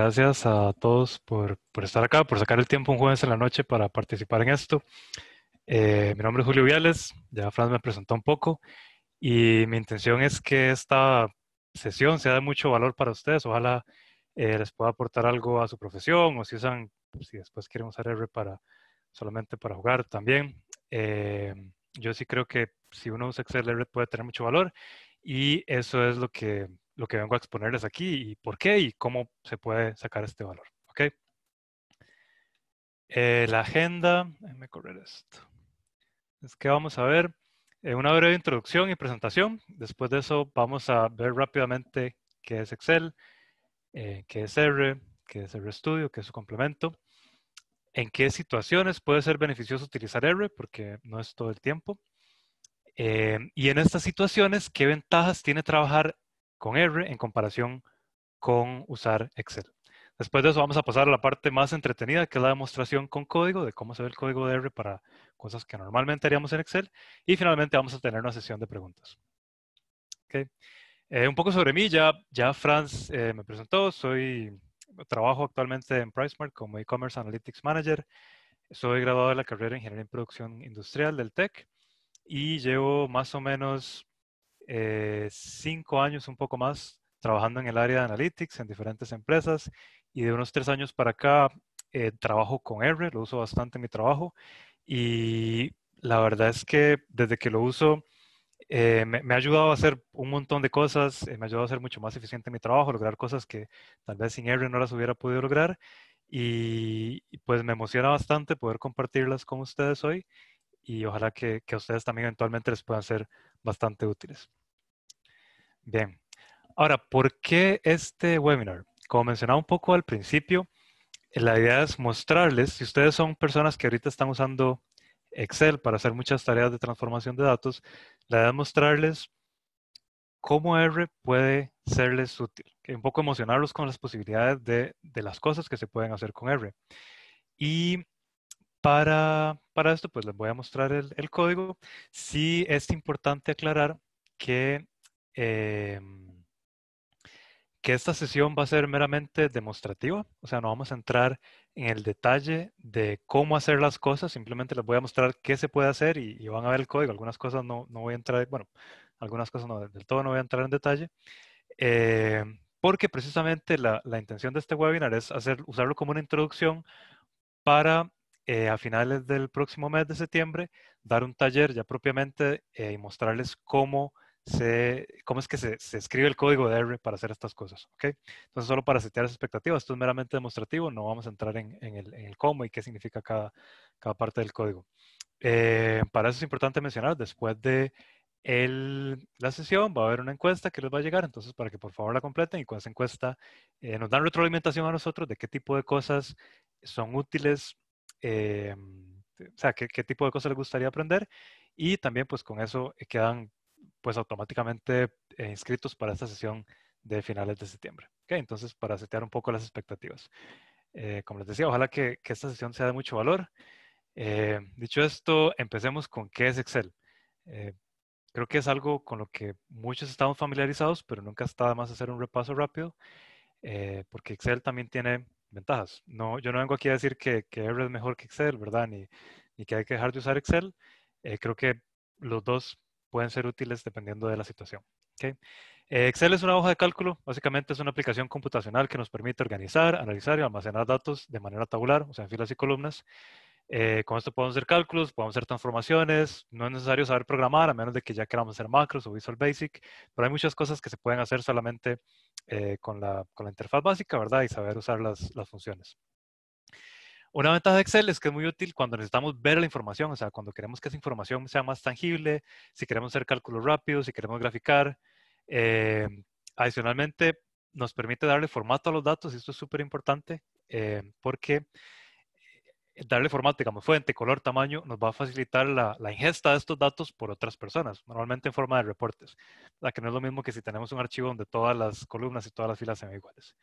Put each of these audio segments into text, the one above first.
Gracias a todos por, por, estar acá, por sacar el tiempo un jueves en la noche para participar en esto. Eh, mi nombre es Julio Viales, ya Franz me presentó un poco y mi intención es que esta sesión sea de mucho valor para ustedes. Ojalá eh, les pueda aportar algo a su profesión o si usan, si después quieren usar R para, solamente para jugar también. Eh, yo sí creo que si uno usa Excel, R puede tener mucho valor y eso es lo que lo que vengo a exponerles aquí y por qué y cómo se puede sacar este valor. ¿ok? Eh, la agenda, déjenme correr esto. Es que vamos a ver eh, una breve introducción y presentación. Después de eso vamos a ver rápidamente qué es Excel, eh, qué es R, qué es RStudio, qué es su complemento. En qué situaciones puede ser beneficioso utilizar R, porque no es todo el tiempo. y en estas situaciones, ¿qué ventajas tiene trabajar con R en comparación con usar Excel. Después de eso vamos a pasar a la parte más entretenida, que es la demostración con código, de cómo se ve el código de R para cosas que normalmente haríamos en Excel. Y finalmente vamos a tener una sesión de preguntas. Okay. Eh, un poco sobre mí, ya, ya Franz eh, me presentó, soy, trabajo actualmente en PriceMark como e-commerce analytics manager. Soy graduado de la carrera de Ingeniería en Producción Industrial del TEC y llevo más o menos eh, cinco años, un poco más, trabajando en el área de analytics en diferentes empresas y de unos tres años para acá eh, trabajo con R, lo uso bastante en mi trabajo y la verdad es que desde que lo uso eh, me, ha ayudado a hacer un montón de cosas, me ha ayudado a ser mucho más eficiente en mi trabajo, lograr cosas que tal vez sin R no las hubiera podido lograr y, pues me emociona bastante poder compartirlas con ustedes hoy y ojalá que, que a ustedes también eventualmente les puedan ser bastante útiles. Bien. Ahora, ¿por qué este webinar? Como mencionaba un poco al principio, la idea es mostrarles, si ustedes son personas que ahorita están usando Excel para hacer muchas tareas de transformación de datos, la idea es mostrarles cómo R puede serles útil. Un poco emocionarlos con las posibilidades de, las cosas que se pueden hacer con R. Y para, para esto, pues les voy a mostrar el, el código. Sí es importante aclarar que Em, que esta sesión va a ser meramente demostrativa, o sea, no vamos a entrar en el detalle de cómo hacer las cosas, simplemente les voy a mostrar qué se puede hacer y, van a ver el código. Algunas cosas no, no voy a entrar, bueno, algunas cosas no, del todo no voy a entrar en detalle, eh, porque precisamente la, la, intención de este webinar es hacer, usarlo como una introducción para eh, a finales del próximo mes de septiembre dar un taller ya propiamente eh, y mostrarles cómo cómo es que se, escribe el código de R para hacer estas cosas. ¿okay? Entonces, solo para setear las expectativas, esto es meramente demostrativo, no vamos a entrar en, el, cómo y qué significa cada, cada parte del código. Eh, para eso es importante mencionar, después de el, la sesión va a haber una encuesta que les va a llegar, entonces para que por favor la completen y con esa encuesta eh, nos dan retroalimentación a nosotros de qué tipo de cosas son útiles, eh, o sea, qué, qué tipo de cosas les gustaría aprender y también pues con eso quedan pues automáticamente eh, inscritos para esta sesión de finales de septiembre. Okay, entonces, para setear un poco las expectativas. Eh, como les decía, ojalá que, esta sesión sea de mucho valor. Eh, dicho esto, empecemos con qué es Excel. creo que es algo con lo que muchos estamos familiarizados, pero nunca está de más hacer un repaso rápido, porque Excel también tiene ventajas. No, yo no vengo aquí a decir que, que R es mejor que Excel, ¿verdad? Ni, ni que hay que dejar de usar Excel. creo que los dos pueden ser útiles dependiendo de la situación. Excel es una hoja de cálculo, básicamente es una aplicación computacional que nos permite organizar, analizar y almacenar datos de manera tabular, o sea, en filas y columnas. Eh, con esto podemos hacer cálculos, podemos hacer transformaciones, no es necesario saber programar a menos de que ya queramos hacer macros o Visual Basic, pero hay muchas cosas que se pueden hacer solamente eh, con, la, interfaz básica, ¿verdad? Y saber usar las funciones. Una ventaja de Excel es que es muy útil cuando necesitamos ver la información, o sea, cuando queremos que esa información sea más tangible, si queremos hacer cálculos rápidos, si queremos graficar. Eh, adicionalmente, nos permite darle formato a los datos, y esto es súper importante, eh, porque darle formato, digamos, fuente, color, tamaño, nos va a facilitar la, la, ingesta de estos datos por otras personas, normalmente en forma de reportes, la que no es lo mismo que si tenemos un archivo donde todas las columnas y todas las filas sean iguales.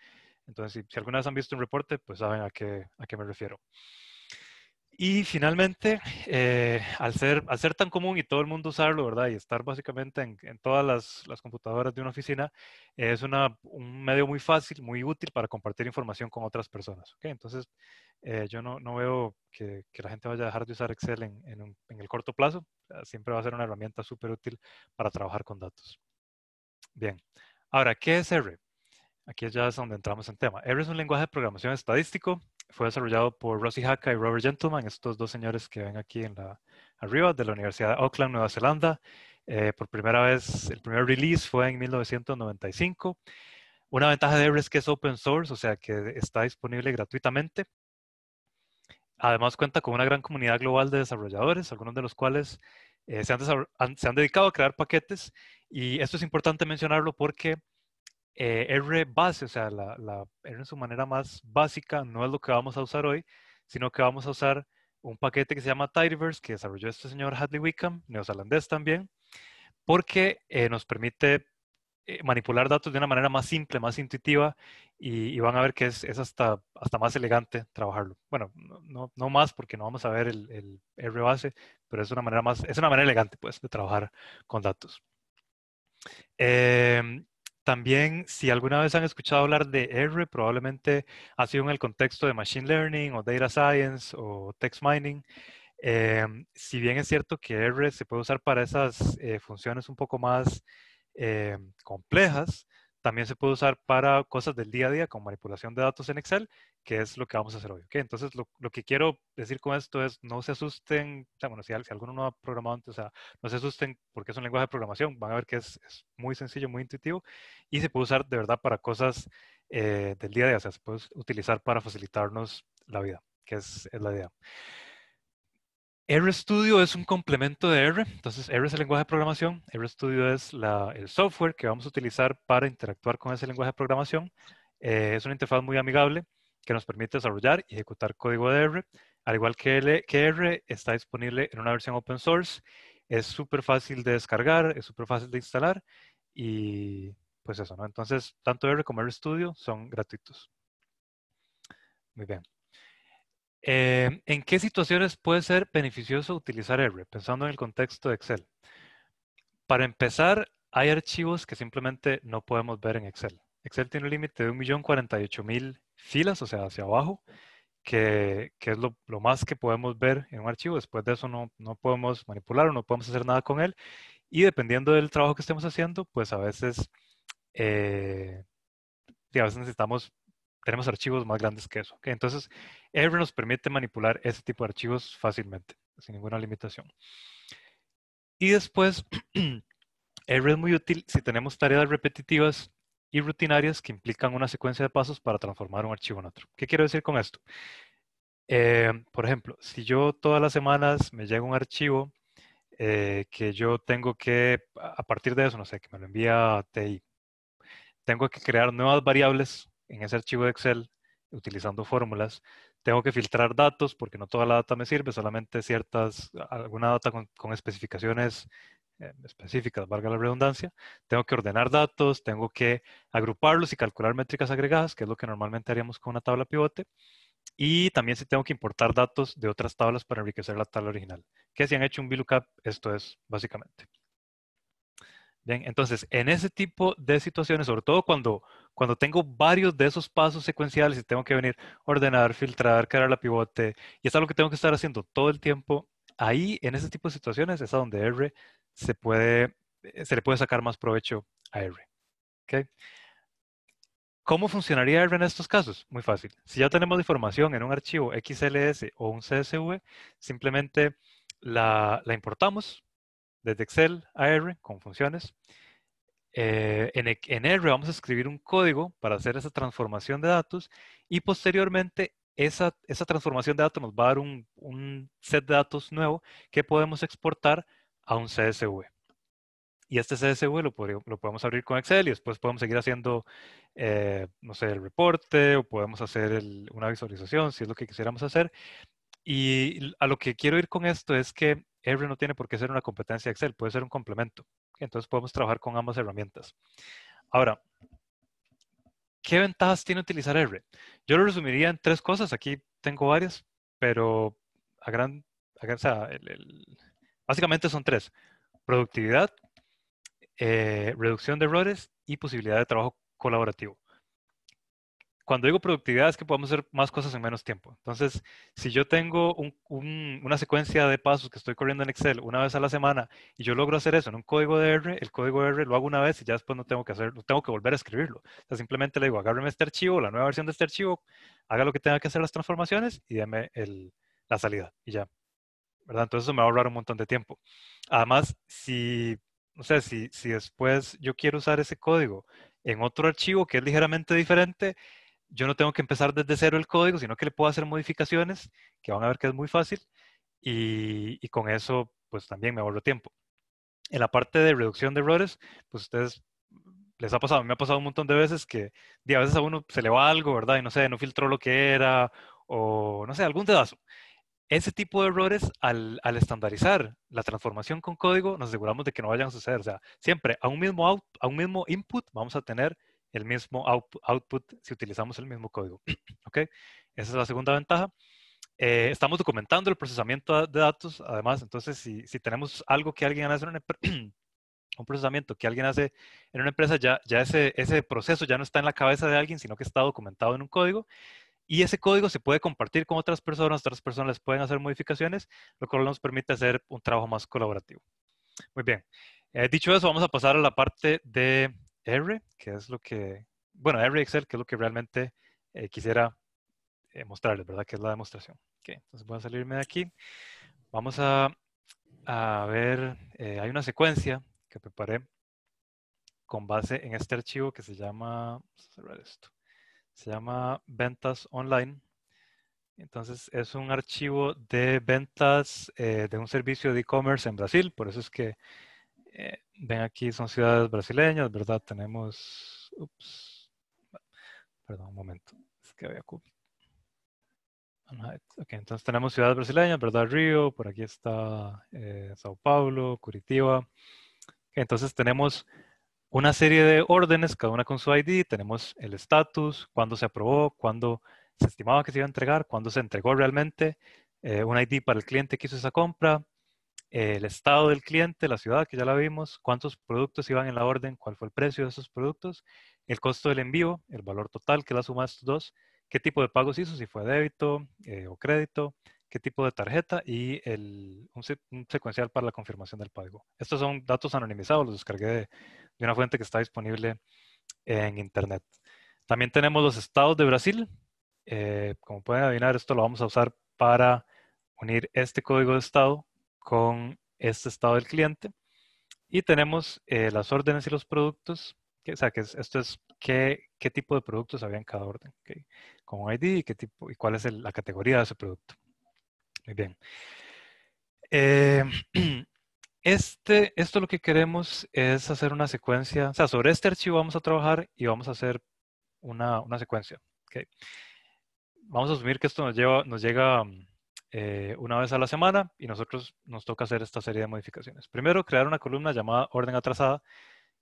Entonces, si, algunas alguna han visto un reporte, pues saben a qué, a qué me refiero. Y finalmente, eh, al, ser, al ser tan común y todo el mundo usarlo, ¿verdad? Y estar básicamente en, en todas las, las, computadoras de una oficina, es una, un medio muy fácil, muy útil para compartir información con otras personas. Entonces, eh, yo no, no veo que, que, la gente vaya a dejar de usar Excel en, el corto plazo. Ah, siempre va a ser una herramienta súper útil para trabajar con datos. Bien. Ahora, ¿qué es R? Aquí ya es donde entramos en tema. R es un lenguaje de programación estadístico. Fue desarrollado por Rossi hacker y Robert Gentleman, estos dos señores que ven aquí en la, arriba de la Universidad de Auckland, Nueva Zelanda. Eh, por primera vez, el primer release fue en 1995. Una ventaja de R es que es open source, o sea que está disponible gratuitamente. Además cuenta con una gran comunidad global de desarrolladores, algunos de los cuales eh, se, se han dedicado a crear paquetes. Y esto es importante mencionarlo porque eh, R base, o sea, la, en su manera más básica, no es lo que vamos a usar hoy, sino que vamos a usar un paquete que se llama Tidyverse, que desarrolló este señor Hadley Wickham, neozelandés también, porque eh, nos permite eh, manipular datos de una manera más simple, más intuitiva, y, van a ver que es, hasta, hasta más elegante trabajarlo. Bueno, no, más porque no vamos a ver el, R base, pero es una manera más, es una manera elegante, pues, de trabajar con datos. Eh, también, si alguna vez han escuchado hablar de R, probablemente ha sido en el contexto de Machine Learning o Data Science o Text Mining. Em, si bien es cierto que R se puede usar para esas eh, funciones un poco más em, complejas, también se puede usar para cosas del día a día, como manipulación de datos en Excel, que es lo que vamos a hacer hoy. Entonces, lo, que quiero decir con esto es, no se asusten, si, alguno no ha programado antes, sea, no se asusten porque es un lenguaje de programación, van a ver que es, muy sencillo, muy intuitivo, y se puede usar de verdad para cosas eh, del día a día, se puede utilizar para facilitarnos la vida, que es, es la idea. RStudio es un complemento de R, entonces R es el lenguaje de programación, RStudio es el software que vamos a utilizar para interactuar con ese lenguaje de programación. Eh, es una interfaz muy amigable que nos permite desarrollar y ejecutar código de R. Al igual que, que R, está disponible en una versión open source. Es súper fácil de descargar, es súper fácil de instalar y pues eso, ¿no? Entonces, tanto R como RStudio son gratuitos. Muy bien. Eh, ¿En qué situaciones puede ser beneficioso utilizar R, pensando en el contexto de Excel? Para empezar, hay archivos que simplemente no podemos ver en Excel. Excel tiene un límite de 1.048.000 filas, o sea, hacia abajo, que, es lo, más que podemos ver en un archivo. Después de eso no, no podemos o no podemos hacer nada con él. Y dependiendo del trabajo que estemos haciendo, pues a veces, eh, a veces necesitamos tenemos archivos más grandes que eso. Entonces, R nos permite manipular ese tipo de archivos fácilmente, sin ninguna limitación. Y después, R es muy útil si tenemos tareas repetitivas y rutinarias que implican una secuencia de pasos para transformar un archivo en otro. ¿Qué quiero decir con esto? Eh, por ejemplo, si yo todas las semanas me llega un archivo eh, que yo tengo que, a partir de eso, no sé, que me lo envía TI, tengo que crear nuevas variables en ese archivo de Excel, utilizando fórmulas, tengo que filtrar datos porque no toda la data me sirve, solamente ciertas, alguna data con, especificaciones eh, específicas, valga la redundancia. Tengo que ordenar datos, tengo que agruparlos y calcular métricas agregadas, que es lo que normalmente haríamos con una tabla pivote. Y también si tengo que importar datos de otras tablas para enriquecer la tabla original, que si han hecho un VLOOKUP, esto es básicamente. Bien, entonces, en ese tipo de situaciones, sobre todo cuando cuando tengo varios de esos pasos secuenciales y tengo que venir, ordenar, filtrar, crear la pivote, y es algo que tengo que estar haciendo todo el tiempo, ahí en ese tipo de situaciones es a donde R se puede, eh, se le puede sacar más provecho a R. ¿Cómo funcionaría R en estos casos? Muy fácil. Si ya tenemos información en un archivo XLS o un CSV, simplemente la, la importamos desde Excel a R con funciones eh, en, e-, en, R vamos a escribir un código para hacer esa transformación de datos y posteriormente esa, esa transformación de datos nos va a dar un, un, set de datos nuevo que podemos exportar a un CSV. Y este CSV lo, lo podemos abrir con Excel y después podemos seguir haciendo, eh, no sé, el reporte o podemos hacer una visualización si es lo que quisiéramos hacer. Y a lo que quiero ir con esto es que R no tiene por qué ser una competencia de Excel, puede ser un complemento. Entonces podemos trabajar con ambas herramientas. Ahora, ¿qué ventajas tiene utilizar R? Yo lo resumiría en tres cosas. Aquí tengo varias, pero a gran, básicamente son tres. Productividad, eh, reducción de errores y posibilidad de trabajo colaborativo cuando digo productividad es que podemos hacer más cosas en menos tiempo. Entonces, si yo tengo una secuencia de pasos que estoy corriendo en Excel una vez a la semana y yo logro hacer eso en un código de R, el código de R lo hago una vez y ya después no tengo que hacer, no tengo que volver a escribirlo. simplemente le digo, agárreme este archivo, la nueva versión de este archivo, haga lo que tenga que hacer las transformaciones y deme la salida y ya. Entonces eso me va a ahorrar un montón de tiempo. Además, si, no sé, si, si después yo quiero usar ese código en otro archivo que es ligeramente diferente, yo no tengo que empezar desde cero el código, sino que le puedo hacer modificaciones, que van a ver que es muy fácil, y, con eso, pues también me ahorro tiempo. En la parte de reducción de errores, pues ustedes les ha pasado, me ha pasado un montón de veces que a veces a uno se le va algo, ¿verdad? Y no sé, no filtró lo que era, o no sé, algún dedazo. Ese tipo de errores, al, al estandarizar la transformación con código, nos aseguramos de que no vayan a suceder. O sea, siempre a un mismo, out, a un mismo input vamos a tener el mismo output si utilizamos el mismo código. ¿Ok? Esa es la segunda ventaja. Eh, estamos documentando el procesamiento de datos, además, entonces si, tenemos algo que alguien hace en una, un procesamiento que alguien hace en una empresa, ya, ya ese, ese proceso ya no está en la cabeza de alguien, sino que está documentado en un código y ese código se puede compartir con otras personas, otras personas les pueden hacer modificaciones, lo cual nos permite hacer un trabajo más colaborativo. Muy bien. Eh, dicho eso, vamos a pasar a la parte de R, que es lo que, bueno, R Excel, que es lo que realmente eh, quisiera eh, mostrarles, ¿verdad? Que es la demostración. Okay. Entonces voy a salirme de aquí. Vamos a, a ver, eh, hay una secuencia que preparé con base en este archivo que se llama, vamos a cerrar esto, se llama ventas online. Entonces es un archivo de ventas de un servicio de e-commerce en Brasil, por eso es que eh, ven aquí, son ciudades brasileñas, ¿verdad? Tenemos, ups, perdón, un momento, es que había Ok, entonces tenemos ciudades brasileñas, ¿verdad? Río, por aquí está eh, Sao Paulo, Curitiba. Entonces tenemos una serie de órdenes, cada una con su ID, tenemos el estatus, cuándo se aprobó, cuándo se estimaba que se iba a entregar, cuándo se entregó realmente, eh, un ID para el cliente que hizo esa compra, el estado del cliente, la ciudad, que ya la vimos, cuántos productos iban en la orden, cuál fue el precio de esos productos, el costo del envío, el valor total, que la suma de estos dos, qué tipo de pagos hizo, si fue débito eh, o crédito, qué tipo de tarjeta y el, un, secuencial para la confirmación del pago. Estos son datos anonimizados, los descargué de, una fuente que está disponible en Internet. También tenemos los estados de Brasil. Eh, como pueden adivinar, esto lo vamos a usar para unir este código de estado con este estado del cliente. Y tenemos eh, las órdenes y los productos, que, o sea, que esto es qué, qué, tipo de productos había en cada orden, con ID y, qué tipo, y cuál es la categoría de ese producto. Muy bien. Eh, este, esto lo que queremos es hacer una secuencia, o sea, sobre este archivo vamos a trabajar y vamos a hacer una, una secuencia. Vamos a asumir que esto nos, lleva, nos llega mm, eh, una vez a la semana y nosotros nos toca hacer esta serie de modificaciones. Primero, crear una columna llamada orden atrasada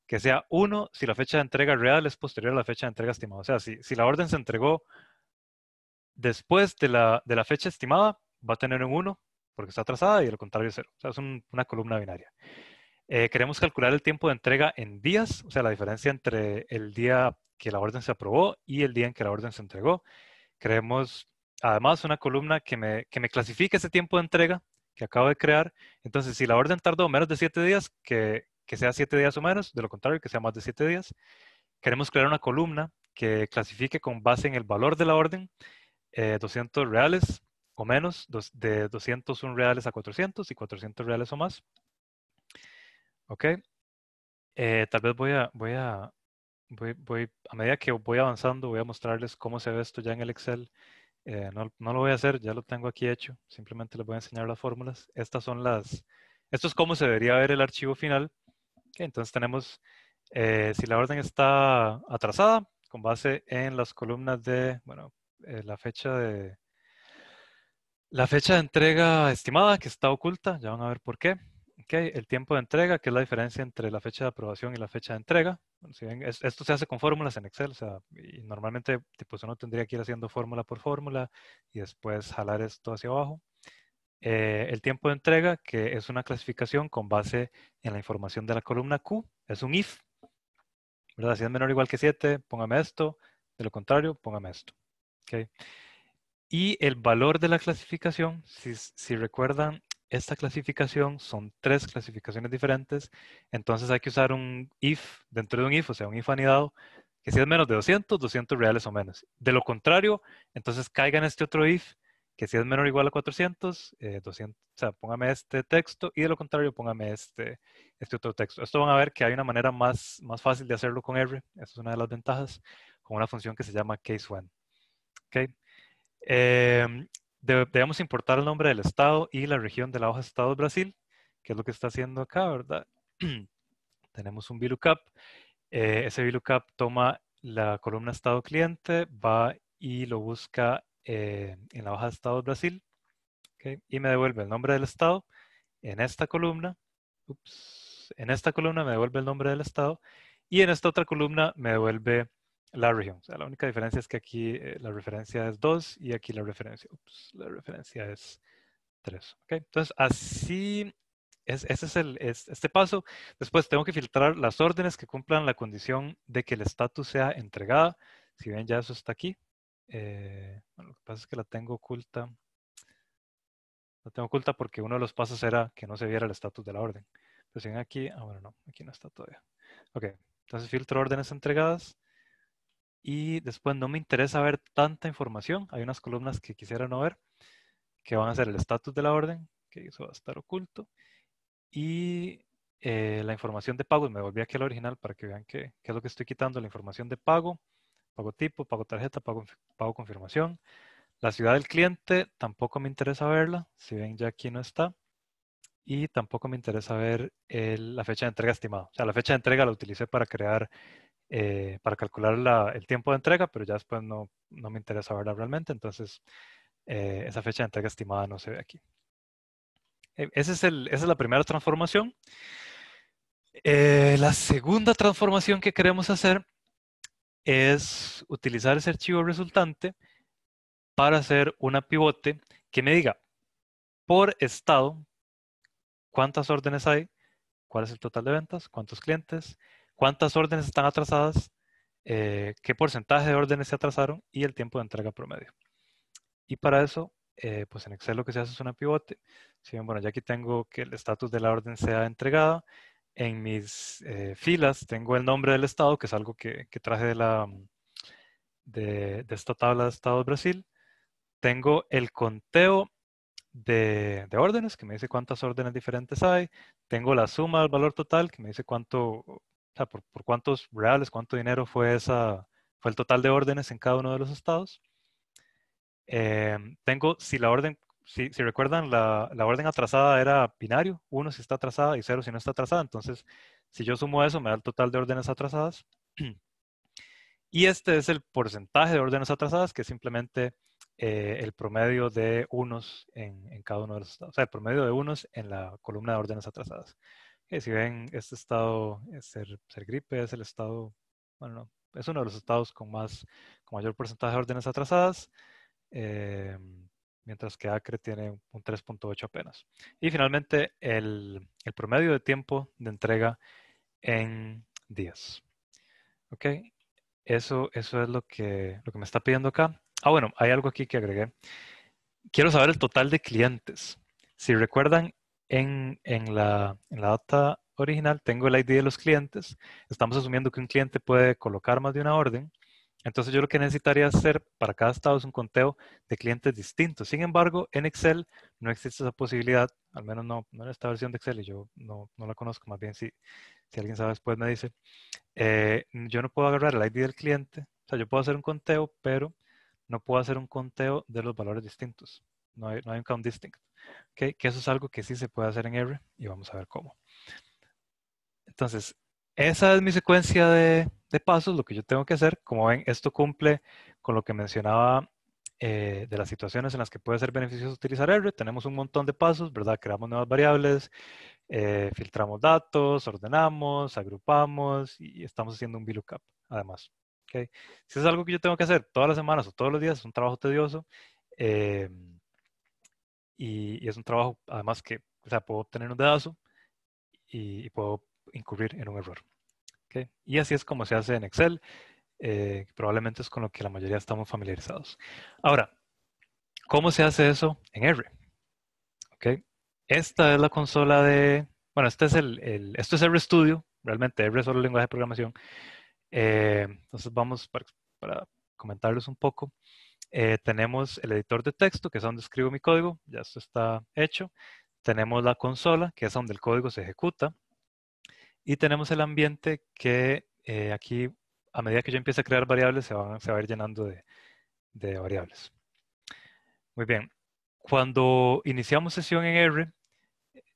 que sea 1 si la fecha de entrega real es posterior a la fecha de entrega estimada. O sea, si, si la orden se entregó después de la, fecha estimada, va a tener un 1 porque está atrasada y el contrario es 0. O sea, es una columna binaria. Eh, queremos calcular el tiempo de entrega en días, o sea, la diferencia entre el día que la orden se aprobó y el día en que la orden se entregó. Queremos además una columna que me, que clasifique ese tiempo de entrega que acabo de crear. Entonces, si la orden tardó menos de 7 días, que, sea 7 días o menos, de lo contrario, que sea más de 7 días. Queremos crear una columna que clasifique con base en el valor de la orden, 200 eh, reales o menos, de 201 reales a 400 y 400 reales o más. Ok. Eh, tal vez voy a, voy a, voy, a medida que voy avanzando, voy a mostrarles cómo se ve esto ya en el Excel. Eh, no, lo voy a hacer, ya lo tengo aquí hecho. Simplemente les voy a enseñar las fórmulas. Estas son las... Esto es como se debería ver el archivo final. entonces tenemos, eh, si la orden está atrasada, con base en las columnas de, bueno, eh, la fecha de... La fecha de entrega estimada que está oculta, ya van a ver por qué. El tiempo de entrega, que es la diferencia entre la fecha de aprobación y la fecha de entrega. esto se hace con fórmulas en Excel, o sea, y normalmente uno tendría que ir haciendo fórmula por fórmula y después jalar esto hacia abajo. Eh, el tiempo de entrega, que es una clasificación con base en la información de la columna Q, es un if. ¿verdad? Si es menor o igual que 7, póngame esto. De lo contrario, póngame esto. Y el valor de la clasificación, si, si recuerdan, esta clasificación son tres clasificaciones diferentes, entonces hay que usar un if dentro de un if, o sea, un if anidado, que si es menos de 200, 200 reales o menos. De lo contrario, entonces caiga en este otro if, que si es menor o igual a 400, 200, eh, o sea, póngame este texto y de lo contrario póngame este, este otro texto. Esto van a ver que hay una manera más, más fácil de hacerlo con R, esa es una de las ventajas, con una función que se llama case when. ¿Okay? Em, debemos importar el nombre del estado y la región de la hoja Estados Brasil, que es lo que está haciendo acá, ¿verdad? Tenemos un VLOOKUP. Eh, ese VLOOKUP toma la columna estado cliente, va y lo busca eh, en la hoja de Estados Brasil y me devuelve el nombre del estado en esta columna. en esta columna me devuelve el nombre del estado y en esta otra columna me devuelve la región. la única diferencia es que aquí eh, la referencia es 2 y aquí la referencia, la referencia es 3. Entonces, así es, ese es, el, este paso. Después tengo que filtrar las órdenes que cumplan la condición de que el estatus sea entregada. Si ven, ya eso está aquí. Eh, lo que pasa es que la tengo oculta. La tengo oculta porque uno de los pasos era que no se viera el estatus de la orden. Entonces, si ven aquí, ah, bueno, no, aquí no está todavía. Ok, entonces filtro órdenes entregadas. Y después no me interesa ver tanta información. Hay unas columnas que quisiera no ver, que van a ser el estatus de la orden, que eso va a estar oculto. Y eh, la información de pago, me volví aquí al original para que vean qué, es lo que estoy quitando. La información de pago, pago tipo, pago tarjeta, pago, pago confirmación. La ciudad del cliente tampoco me interesa verla. Si ven ya aquí no está y tampoco me interesa ver la fecha de entrega estimada. O sea, la fecha de entrega la utilicé para crear eh, para calcular el tiempo de entrega, pero ya después no, no me interesa verla realmente, entonces eh, esa fecha de entrega estimada no se ve aquí. Eh, es el, esa es la primera transformación. la segunda transformación que queremos hacer es utilizar ese archivo resultante para hacer una pivote que me diga por estado cuántas órdenes hay, cuál es el total de ventas, cuántos clientes, cuántas órdenes están atrasadas, eh, qué porcentaje de órdenes se atrasaron y el tiempo de entrega promedio. Y para eso, eh, pues en Excel lo que se hace es una pivote. Si bueno, ya aquí tengo que el estatus de la orden sea entregada. En mis eh, filas tengo el nombre del estado, que es algo que, traje de, la, de, de, esta tabla de estados Brasil. Tengo el conteo de, de, órdenes, que me dice cuántas órdenes diferentes hay. Tengo la suma del valor total, que me dice cuánto, o sea, por, cuántos reales, cuánto dinero fue, esa, fue el total de órdenes en cada uno de los estados. Em, tengo, si la orden, si, recuerdan, la, la, orden atrasada era binario, 1 si está atrasada y 0 si no está atrasada. Entonces, si yo sumo eso, me da el total de órdenes atrasadas. Y este es el porcentaje de órdenes atrasadas, que es simplemente eh, el promedio de unos en, en, cada uno de los estados, o sea, el promedio de unos en la columna de órdenes atrasadas si ven, este estado, eh, ser, ser gripe es el estado, bueno, es uno de los estados con, más, con mayor porcentaje de órdenes atrasadas, eh, mientras que Acre tiene un 3.8 apenas. Y finalmente, el, promedio de tiempo de entrega en días. ¿Ok? Eso, eso es lo que, lo que me está pidiendo acá. Ah, bueno, hay algo aquí que agregué. Quiero saber el total de clientes. Si recuerdan, en, la, data original tengo el ID de los clientes. Estamos asumiendo que un cliente puede colocar más de una orden. Entonces yo lo que necesitaría hacer para cada estado es un conteo de clientes distintos. Sin embargo, en Excel no existe esa posibilidad, al menos no, en esta versión de Excel y yo no, la conozco, más bien si, alguien sabe después pues me dice. Eh, yo no puedo agarrar el ID del cliente, o sea, yo puedo hacer un conteo, pero no puedo hacer un conteo de los valores distintos. No hay, no hay un count distinct que eso es algo que sí se puede hacer en R y vamos a ver cómo. Entonces, esa es mi secuencia de, pasos, lo que yo tengo que hacer. Como ven, esto cumple con lo que mencionaba eh, de las situaciones en las que puede ser beneficioso utilizar R. Tenemos un montón de pasos, ¿verdad? Creamos nuevas variables, eh, filtramos datos, ordenamos, agrupamos y estamos haciendo un VLOOKUP, además. Okay. Si es algo que yo tengo que hacer todas las semanas o todos los días, es un trabajo tedioso. Eh, y, es un trabajo, además, que o sea, puedo obtener un dedazo y, puedo incurrir en un error. Y así es como se hace en Excel. Eh, probablemente es con lo que la mayoría estamos familiarizados. Ahora, ¿cómo se hace eso en R? ¿Okay? Esta es la consola de... Bueno, este es el, esto es R Realmente R es solo lenguaje de programación. Eh, entonces vamos para, para comentarles un poco. Eh, tenemos el editor de texto, que es donde escribo mi código, ya esto está hecho. Tenemos la consola, que es donde el código se ejecuta. Y tenemos el ambiente que eh, aquí, a medida que yo empiece a crear variables, se, van, se va a ir llenando de, de variables. Muy bien. Cuando iniciamos sesión en R,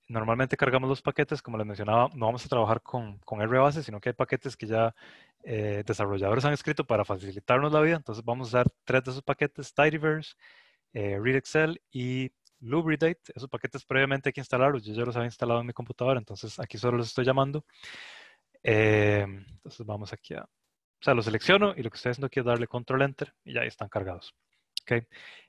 normalmente cargamos los paquetes, como les mencionaba, no vamos a trabajar con, con R base, sino que hay paquetes que ya eh, desarrolladores han escrito para facilitarnos la vida. Entonces vamos a usar tres de esos paquetes, Tidyverse, eh, ReadXL y Lubridate. Esos paquetes previamente hay que instalarlos. Yo ya los había instalado en mi computadora, entonces aquí solo los estoy llamando. Eh, entonces vamos aquí a... O sea, los selecciono y lo que ustedes no aquí es darle Control Enter y ya están cargados. Okay.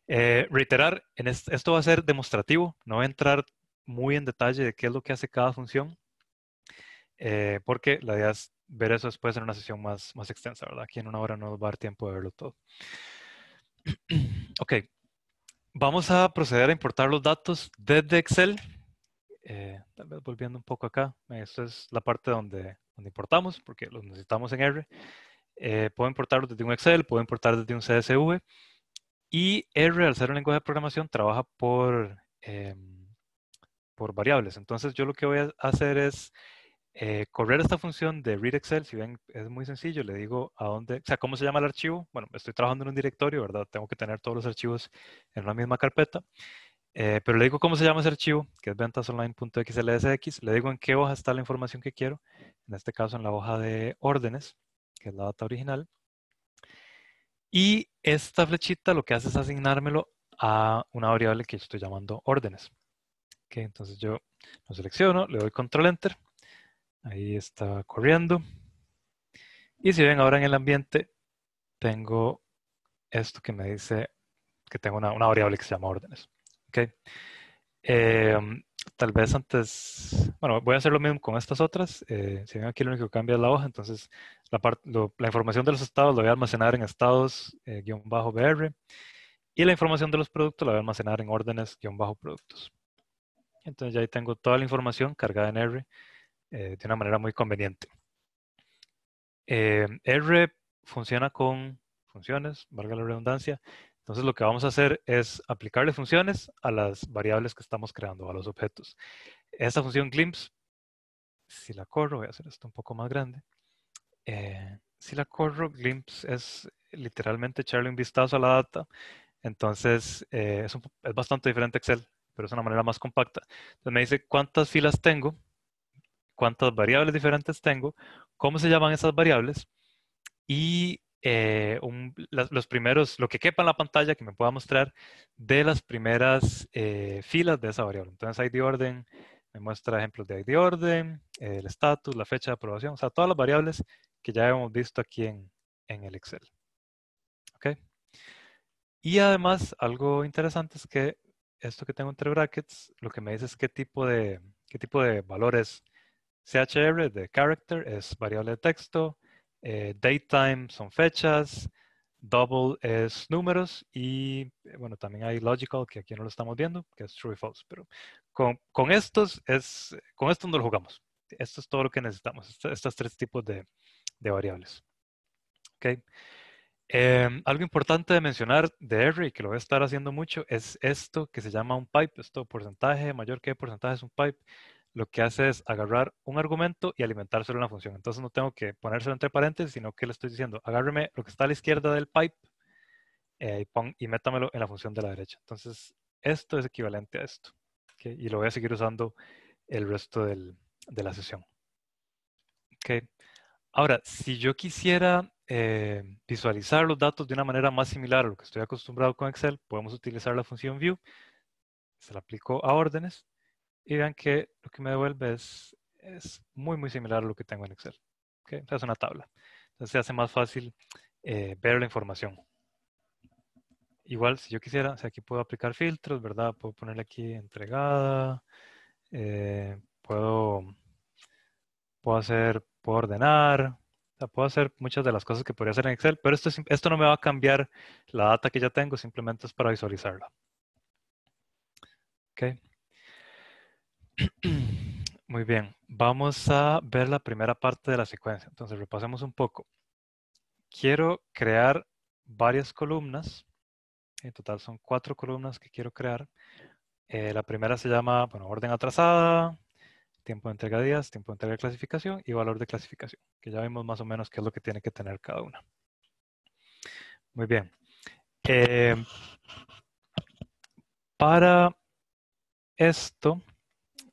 Eh, reiterar, en esto va a ser demostrativo, no va a entrar muy en detalle de qué es lo que hace cada función, eh, porque la idea es ver eso después en una sesión más, más extensa, ¿verdad? Aquí en una hora no nos va a dar tiempo de verlo todo. ok, vamos a proceder a importar los datos desde Excel. Eh, tal vez volviendo un poco acá, esta es la parte donde, donde importamos, porque los necesitamos en R. Eh, puedo importarlos desde un Excel, puedo importar desde un CSV. Y R, al ser un lenguaje de programación, trabaja por... Em, por variables. Entonces yo lo que voy a hacer es eh, correr esta función de readExcel, Si ven, es muy sencillo. Le digo a dónde, o sea, cómo se llama el archivo. Bueno, estoy trabajando en un directorio, ¿verdad? Tengo que tener todos los archivos en la misma carpeta. Eh, pero le digo cómo se llama ese archivo, que es ventasonline.xlsx. Le digo en qué hoja está la información que quiero. En este caso, en la hoja de órdenes, que es la data original. Y esta flechita lo que hace es asignármelo a una variable que estoy llamando órdenes entonces yo lo selecciono, le doy control enter. Ahí está corriendo. Y si ven ahora en el ambiente, tengo esto que me dice que tengo una, variable que se llama órdenes. Em, tal vez antes, bueno, voy a hacer lo mismo con estas otras. Eh, si ven aquí lo único que cambia es la hoja, entonces la, la información de los estados la voy a almacenar en estados-br eh, y la información de los productos la voy a almacenar en órdenes-productos. Entonces ya ahí tengo toda la información cargada en R eh, de una manera muy conveniente. Eh, R funciona con funciones, valga la redundancia. Entonces lo que vamos a hacer es aplicarle funciones a las variables que estamos creando, a los objetos. Esta función glimpse, si la corro, voy a hacer esto un poco más grande. Eh, si la corro, glimpse es literalmente echarle un vistazo a la data. Entonces es, es, bastante diferente a Excel pero es una manera más compacta. Entonces me dice cuántas filas tengo, cuántas variables diferentes tengo, cómo se llaman esas variables y eh, los primeros, lo que quepa en la pantalla que me pueda mostrar de las primeras eh, filas de esa variable. Entonces ID orden me muestra ejemplos de ID orden, eh, el estatus, la fecha de aprobación, o sea, todas las variables que ya hemos visto aquí en, en el Excel. ¿Ok? Y además, algo interesante es que esto que tengo entre brackets, lo que me dice es qué tipo de, qué tipo de valores CHR de character es variable de texto, eh, datetime son fechas, double es números y eh, bueno, también hay logical que aquí no lo estamos viendo, que es true y false, pero con, estos es, con estos no lo jugamos. Esto es todo lo que necesitamos, estos, tres tipos de, de variables. Okay. Em, algo importante de mencionar de Eric, que lo voy a estar haciendo mucho, es esto que se llama un pipe, esto porcentaje mayor que porcentaje es un pipe. Lo que hace es agarrar un argumento y alimentárselo en una función. Entonces no tengo que ponérselo entre paréntesis, sino que le estoy diciendo, agárreme lo que está a la izquierda del pipe eh, y, pon, y, métamelo en la función de la derecha. Entonces esto es equivalente a esto. Y lo voy a seguir usando el resto de la sesión. Ahora, si yo quisiera eh, visualizar los datos de una manera más similar a lo que estoy acostumbrado con Excel, podemos utilizar la función view. Se la aplico a órdenes y vean que lo que me devuelve es, muy, muy similar a lo que tengo en Excel. ¿Okay? Es una tabla. Entonces se hace más fácil eh, ver la información. Igual, si yo quisiera, aquí puedo aplicar filtros, ¿verdad? Puedo ponerle aquí entregada, eh, puedo, puedo hacer, puedo ordenar, puedo hacer muchas de las cosas que podría hacer en Excel, pero esto, esto no me va a cambiar la data que ya tengo, simplemente es para visualizarla. Muy bien, vamos a ver la primera parte de la secuencia. Entonces, repasemos un poco. Quiero crear varias columnas. En total son cuatro columnas que quiero crear. Eh, la primera se llama, bueno, orden atrasada, tiempo de entrega de días, tiempo de entrega de clasificación y valor de clasificación, que ya vimos más o menos qué es lo que tiene que tener cada una. Muy bien. Eh, para esto,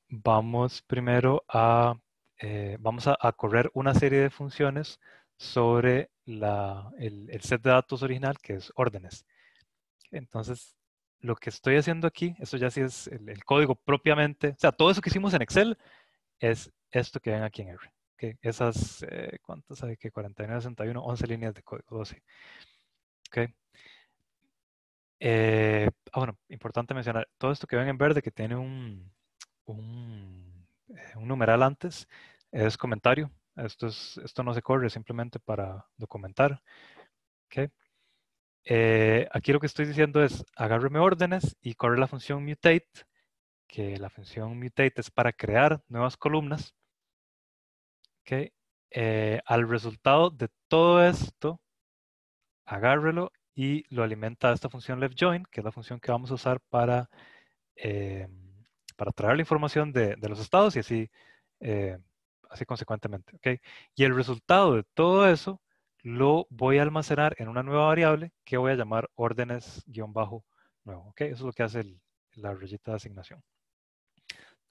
vamos primero a, eh, vamos a, correr una serie de funciones sobre el, set de datos original, que es órdenes. Entonces, lo que estoy haciendo aquí, esto ya sí es el, código propiamente, o sea, todo eso que hicimos en Excel, es esto que ven aquí en R. Esas, ¿cuántas hay que 49, 61, 11 líneas de código, 12. Okay. Eh, ah, bueno, importante mencionar, todo esto que ven en verde que tiene un, un, eh, numeral antes es comentario. Esto, esto no se corre simplemente para documentar. Okay. Eh, aquí lo que estoy diciendo es agárreme órdenes y corre la función mutate que la función mutate es para crear nuevas columnas. Okay. Eh, al resultado de todo esto, agárrelo y lo alimenta a esta función left join, que es la función que vamos a usar para, eh, para traer la información de, los estados y así, eh, así consecuentemente. Okay. Y el resultado de todo eso lo voy a almacenar en una nueva variable que voy a llamar órdenes-nuevo. Okay. Eso es lo que hace la rayita de asignación.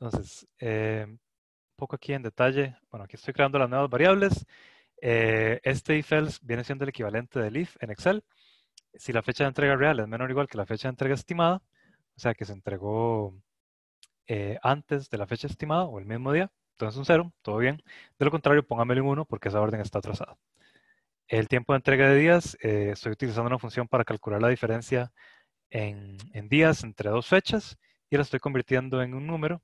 Entonces, eh, un poco aquí en detalle, bueno, aquí estoy creando las nuevas variables. Eh, este if-else viene siendo el equivalente del if en Excel. Si la fecha de entrega real es menor o igual que la fecha de entrega estimada, o sea que se entregó eh, antes de la fecha estimada o el mismo día, entonces un cero, todo bien. De lo contrario, póngamelo un 1 porque esa orden está atrasada. El tiempo de entrega de días, estoy utilizando una función para calcular la diferencia en días entre dos fechas y la estoy convirtiendo en un número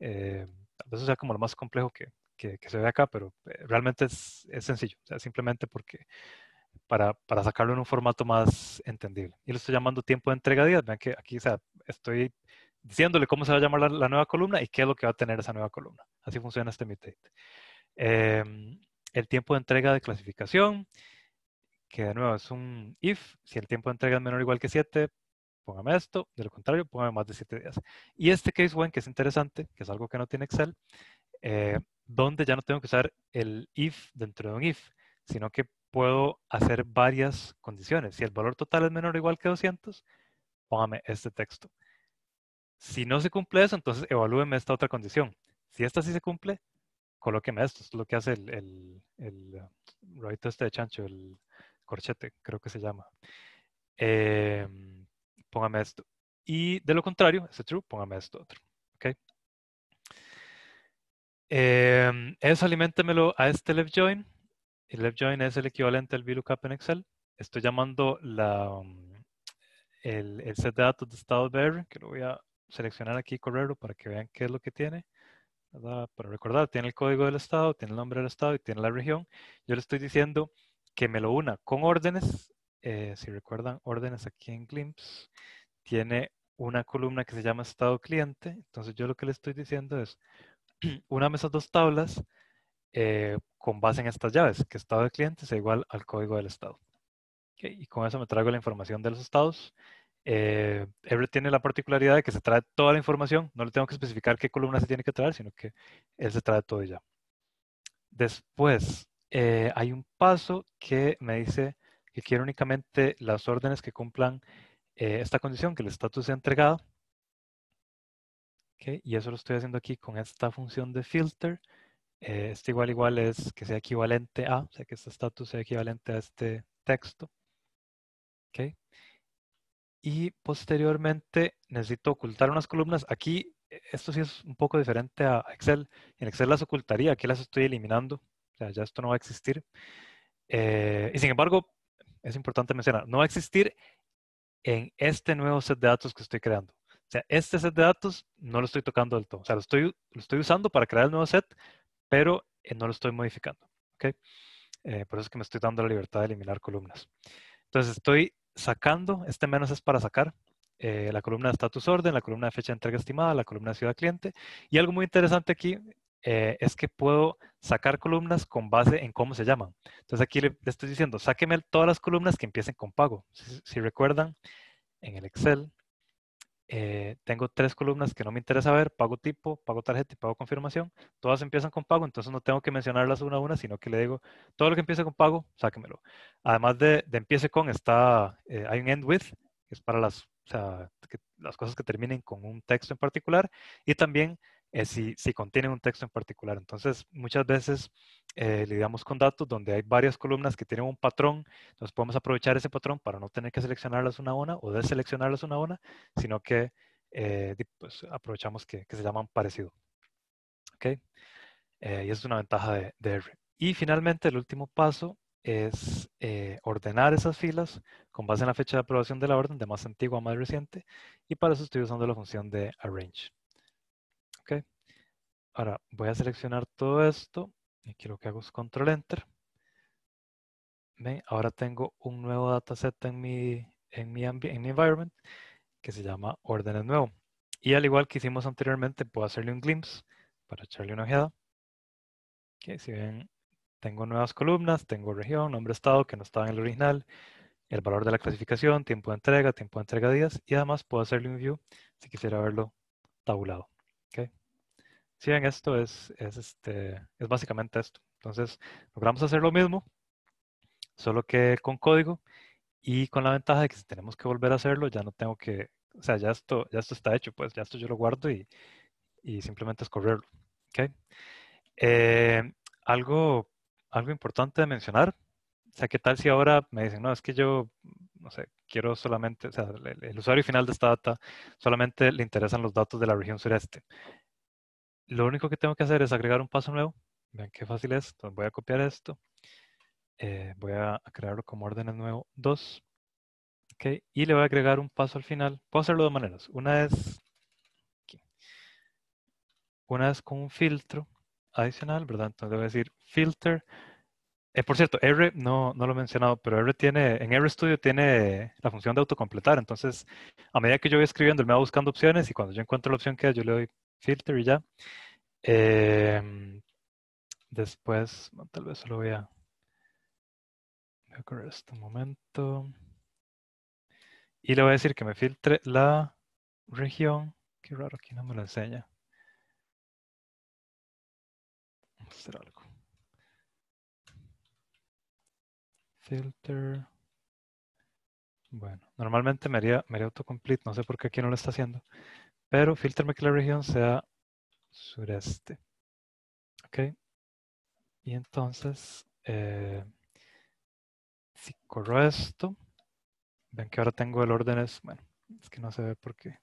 a eh, veces sea como lo más complejo que, que, se ve acá, pero eh, realmente es, es sencillo, sea, simplemente porque para, para, sacarlo en un formato más entendible. Y lo estoy llamando tiempo de entrega 10. Vean que aquí sea, estoy diciéndole cómo se va a llamar la, nueva columna y qué es lo que va a tener esa nueva columna. Así funciona este Mutate. Eh, em, el tiempo de entrega de clasificación, que de nuevo es un if. Si el tiempo de entrega es menor o igual que 7, póngame esto, de lo contrario, póngame más de 7 días. Y este case one, que es interesante, que es algo que no tiene Excel, eh, donde ya no tengo que usar el if dentro de un if, sino que puedo hacer varias condiciones. Si el valor total es menor o igual que 200, póngame este texto. Si no se cumple eso, entonces evalúeme esta otra condición. Si esta sí se cumple, colóqueme esto. es lo que hace el, el, uh, este de chancho, el corchete, creo que se llama. Eh, póngame esto. Y de lo contrario, ese true, póngame esto otro. ¿Ok? Em, eso aliméntemelo a este left join. El left join es el equivalente al VLOOKUP en Excel. Estoy llamando la, el, el, set de datos de estado bear, que lo voy a seleccionar aquí y correrlo para que vean qué es lo que tiene. Para recordar, tiene el código del estado, tiene el nombre del estado y tiene la región. Yo le estoy diciendo que me lo una con órdenes eh, si recuerdan, órdenes aquí en Glimpse, tiene una columna que se llama estado cliente. Entonces yo lo que le estoy diciendo es, una mesa dos tablas eh, con base en estas llaves, que estado de cliente sea igual al código del estado. y con eso me traigo la información de los estados. Eh, tiene la particularidad de que se trae toda la información, no le tengo que especificar qué columna se tiene que traer, sino que él se trae todo ya. Después, eh, hay un paso que me dice que quiero únicamente las órdenes que cumplan eh, esta condición, que el estatus sea entregado. y eso lo estoy haciendo aquí con esta función de filter. Eh, este igual igual es que sea equivalente a, o sea que este estatus sea equivalente a este texto. Y posteriormente necesito ocultar unas columnas. Aquí eh, esto sí es un poco diferente a Excel. En Excel las ocultaría, aquí las estoy eliminando. O sea, ya esto no va a existir. y sin embargo, es importante mencionar, no va a existir en este nuevo set de datos que estoy creando. O sea, este set de datos no lo estoy tocando del todo. O sea, lo estoy, lo estoy usando para crear el nuevo set, pero eh, no lo estoy modificando. ¿okay? Eh, por eso es que me estoy dando la libertad de eliminar columnas. Entonces, estoy sacando, este menos es para sacar eh, la columna de status orden, la columna de fecha de entrega estimada, la columna de ciudad cliente. Y algo muy interesante aquí eh, es que puedo sacar columnas con base en cómo se llaman. Entonces aquí le, estoy diciendo, sáqueme todas las columnas que empiecen con pago. Si, recuerdan, en el Excel eh, tengo tres columnas que no me interesa ver, pago tipo, pago tarjeta y pago confirmación. Todas empiezan con pago, entonces no tengo que mencionarlas una a una, sino que le digo, todo lo que empiece con pago, sáquemelo. Además de, empiece con, está, eh, hay un end with, que es para las, las cosas que terminen con un texto en particular, y también eh, si, contienen un texto en particular. Entonces, muchas veces eh, lidiamos con datos donde hay varias columnas que tienen un patrón, entonces podemos aprovechar ese patrón para no tener que seleccionarlas una a una o deseleccionarlas una a una, sino que eh, pues, aprovechamos que, se llaman parecido. ¿Okay? Eh, y es una ventaja de, R. Y finalmente, el último paso es ordenar esas filas con base en la fecha de aprobación de la orden de más antigua a más reciente y para eso estoy usando la función de arrange. Ahora voy a seleccionar todo esto. Y aquí lo que hago es control enter. Ahora tengo un nuevo dataset en mi, en mi, en mi environment que se llama órdenes nuevo. Y al igual que hicimos anteriormente, puedo hacerle un glimpse para echarle una ojeada. Que si ven, tengo nuevas columnas, tengo región, nombre estado que no estaba en el original, el valor de la clasificación, tiempo de entrega, tiempo de entrega días y además puedo hacerle un view si quisiera verlo tabulado. Okay. ¿sí en esto es, este, es básicamente esto. Entonces, logramos hacer lo mismo, solo que con código y con la ventaja de que si tenemos que volver a hacerlo, ya no tengo que, o sea, ya esto, ya esto está hecho, pues ya esto yo lo guardo y, simplemente es correrlo. ¿okay? Eh, algo, algo importante de mencionar, o sea, ¿qué tal si ahora me dicen, no, es que yo, no sé, quiero solamente, o sea, el, el usuario final de esta data solamente le interesan los datos de la región sureste lo único que tengo que hacer es agregar un paso nuevo. Vean qué fácil es. voy a copiar esto. Eh, voy a crearlo como órdenes nuevo 2. Okay. Y le voy a agregar un paso al final. Puedo hacerlo de dos maneras. Una es, Una es con un filtro adicional, ¿verdad? Entonces le voy a decir filter. Es eh, por cierto, R no, no lo he mencionado, pero R tiene, en RStudio tiene la función de autocompletar. Entonces, a medida que yo voy escribiendo, él me va buscando opciones y cuando yo encuentro la opción que yo le doy filter y ya. Em, después, tal vez solo voy a, voy a correr este momento. Y le voy a decir que me filtre la región. Qué raro, aquí no me lo enseña. Vamos hacer algo. Filter. Bueno, normalmente me me haría autocomplete. No sé por qué aquí no lo está haciendo pero filtrame que la región sea sureste. ¿Ok? Y entonces, eh, si corro esto, ven que ahora tengo el orden es, bueno, es que no se ve porque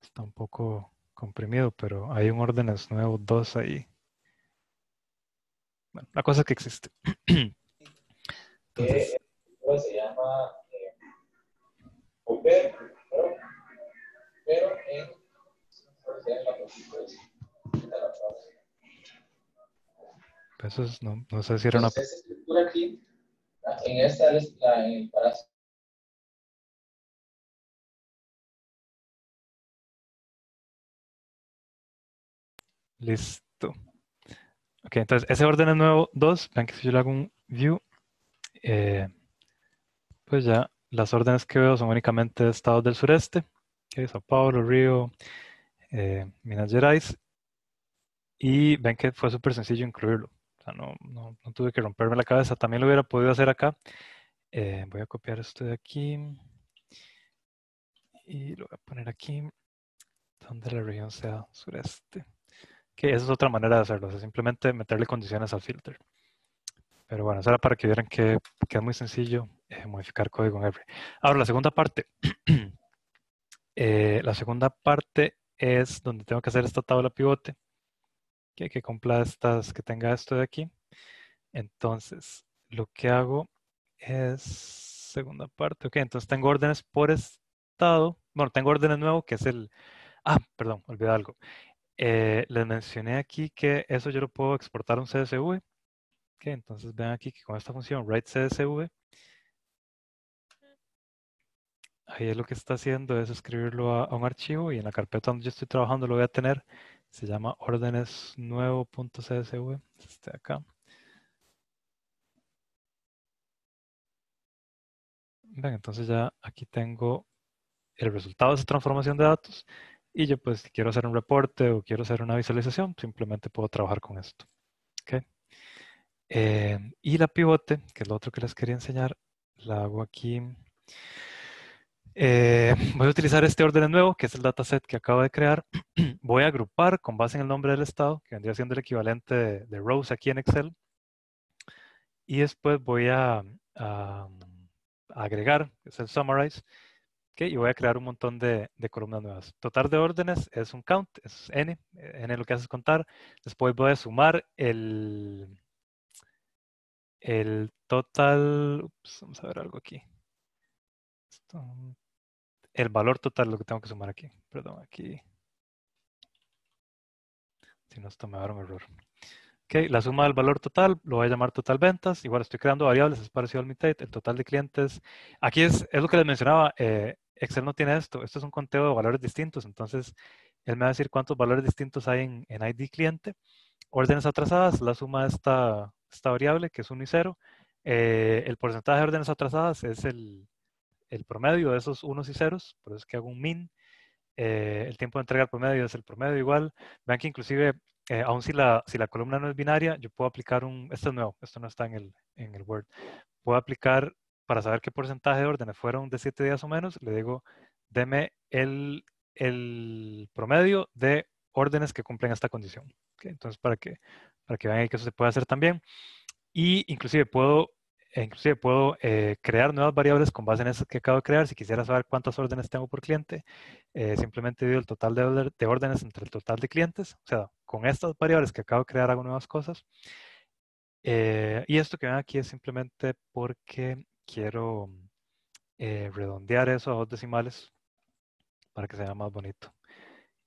está un poco comprimido, pero hay un ordenes nuevo 2 ahí. Bueno, la cosa es que existe. Entonces, se llama eh, pero en eso es, no, no sé si era una... estructura aquí, en esta, la, en el Listo. Ok, entonces ese orden es nuevo 2. Vean que si yo le hago un view, eh, pues ya las órdenes que veo son únicamente estados del sureste. Sao Paulo, Río, eh, Minas Gerais. Y ven que fue súper sencillo incluirlo. O sea, no, no, tuve que romperme la cabeza. También lo hubiera podido hacer acá. Eh, voy a copiar esto de aquí. Y lo voy a poner aquí donde la región sea sureste. Que esa es otra manera de hacerlo. O simplemente meterle condiciones al filter. Pero bueno, eso era para que vieran que, queda muy sencillo eh, modificar código en R. Ahora, la segunda parte. Eh, la segunda parte es donde tengo que hacer esta tabla pivote, que, que que tenga esto de aquí. Entonces, lo que hago es segunda parte. Ok, entonces tengo órdenes por estado. Bueno, tengo órdenes nuevo, que es el... Ah, perdón, olvidé algo. Eh, les mencioné aquí que eso yo lo puedo exportar a un CSV. que entonces vean aquí que con esta función write CSV ahí lo que está haciendo es escribirlo a, un archivo y en la carpeta donde yo estoy trabajando lo voy a tener. Se llama órdenes nuevo.csv, este de acá. entonces ya aquí tengo el resultado de esa transformación de datos y yo pues si quiero hacer un reporte o quiero hacer una visualización, simplemente puedo trabajar con esto. ¿Okay? Eh, y la pivote, que es lo otro que les quería enseñar, la hago aquí. Eh, voy a utilizar este orden nuevo, que es el dataset que acabo de crear. voy a agrupar con base en el nombre del estado, que vendría siendo el equivalente de, rows aquí en Excel. Y después voy a, agregar, que es el summarize, y voy a crear un montón de, columnas nuevas. Total de órdenes es un count, es n, eh, n lo que hace es contar. Después voy a sumar el, el total, vamos a ver algo aquí el valor total lo que tengo que sumar aquí. Perdón, aquí. Si nos un error. Ok, la suma del valor total lo voy a llamar total ventas. Igual estoy creando variables, es parecido al MITATE, el total de clientes. Aquí es, lo que les mencionaba. Eh, Excel no tiene esto. Esto es un conteo de valores distintos. Entonces, él me va a decir cuántos valores distintos hay en, ID cliente. Órdenes atrasadas, la suma de esta, variable, que es 1 y 0. Eh, el porcentaje de órdenes atrasadas es el, el promedio de esos unos y ceros, por eso es que hago un min. Eh, el tiempo de entrega al promedio es el promedio igual. Vean que inclusive, eh, aun si la, si la columna no es binaria, yo puedo aplicar un, esto es nuevo, esto no está en el, Word. Puedo aplicar, para saber qué porcentaje de órdenes fueron de 7 días o menos, le digo, deme el, el promedio de órdenes que cumplen esta condición. Entonces, para que, para que vean que eso se puede hacer también. Y inclusive puedo e inclusive puedo eh, crear nuevas variables con base en esas que acabo de crear. Si quisiera saber cuántas órdenes tengo por cliente, eh, simplemente divido el total de, órdenes entre el total de clientes. O sea, con estas variables que acabo de crear hago nuevas cosas. Eh, y esto que ven aquí es simplemente porque quiero redondear eso a dos decimales para que sea más bonito.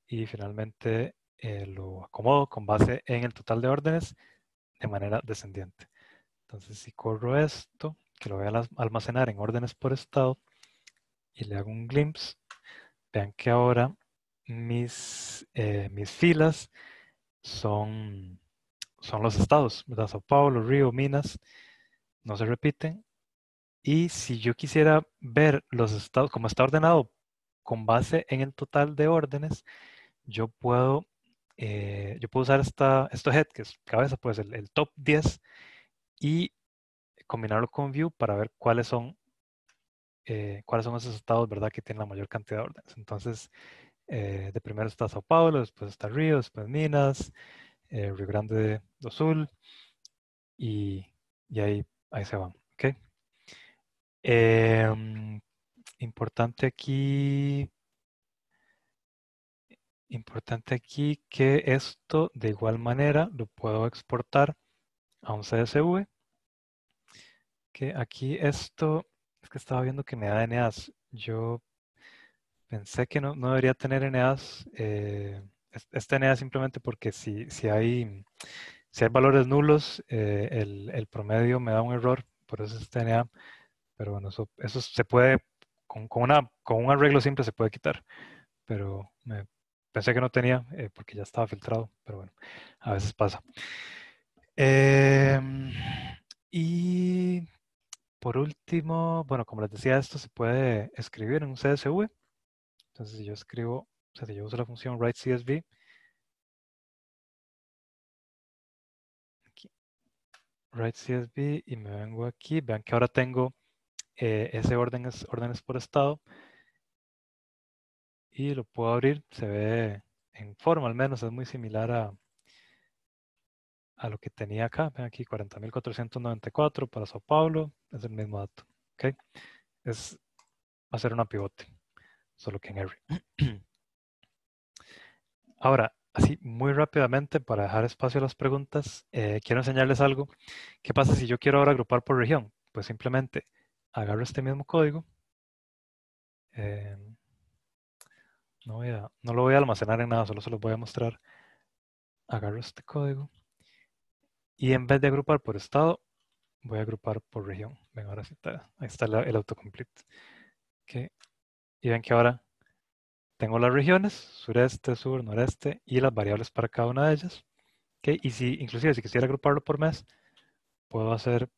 Y finalmente lo acomodo con base en el total de órdenes de manera descendiente. Entonces, si corro esto, que lo voy a almacenar en órdenes por estado, y le hago un glimpse, vean que ahora mis, eh, mis filas son, son los estados, ¿verdad? Sao Paulo, Río, Minas, no se repiten. Y si yo quisiera ver los estados, como está ordenado con base en el total de órdenes, yo puedo, eh, yo puedo usar esta, esto head, que es cabeza, pues el, el top 10, y combinarlo con View para ver cuáles son, eh, cuáles son esos estados ¿verdad? que tienen la mayor cantidad de órdenes. Entonces, eh, de primero está Sao Paulo, después está Río, después Minas, eh, Río Grande do Sul, y, ahí, ahí se van. Em, importante aquí importante aquí que esto de igual manera lo puedo exportar a un CSV, que aquí esto, es que estaba viendo que me da NAs. Yo pensé que no, no debería tener NAs. Eh, este NAS simplemente porque si, si, hay, si hay valores nulos, eh, el, el, promedio me da un error, por eso es este Pero bueno, eso, eso se puede, con, con, una, con un arreglo simple se puede quitar. Pero me, pensé que no tenía eh, porque ya estaba filtrado, pero bueno, a veces pasa. Em, y por último, bueno, como les decía, esto se puede escribir en un CSV. Entonces, si yo escribo, o sea, yo uso la función write CSV, aquí, write CSV y me vengo aquí, vean que ahora tengo eh, ese orden es órdenes por estado y lo puedo abrir, se ve en forma al menos, es muy similar a, a lo que tenía acá. Ven aquí, 40.494 para Sao Paulo. Es el mismo dato. ¿Ok? Es, hacer a una pivote. Solo que en R. Ahora, así muy rápidamente para dejar espacio a las preguntas, eh, quiero enseñarles algo. ¿Qué pasa si yo quiero ahora agrupar por región? Pues simplemente agarro este mismo código. Eh, no, no lo voy a almacenar en nada, solo se los voy a mostrar. Agarro este código y en vez de agrupar por estado, voy a agrupar por región. Ven, ahora sí está, ahí está el autocomplete. Y ven que ahora tengo las regiones, sureste, sur, noreste, y las variables para cada una de ellas. Y si, inclusive, si quisiera agruparlo por mes, puedo hacer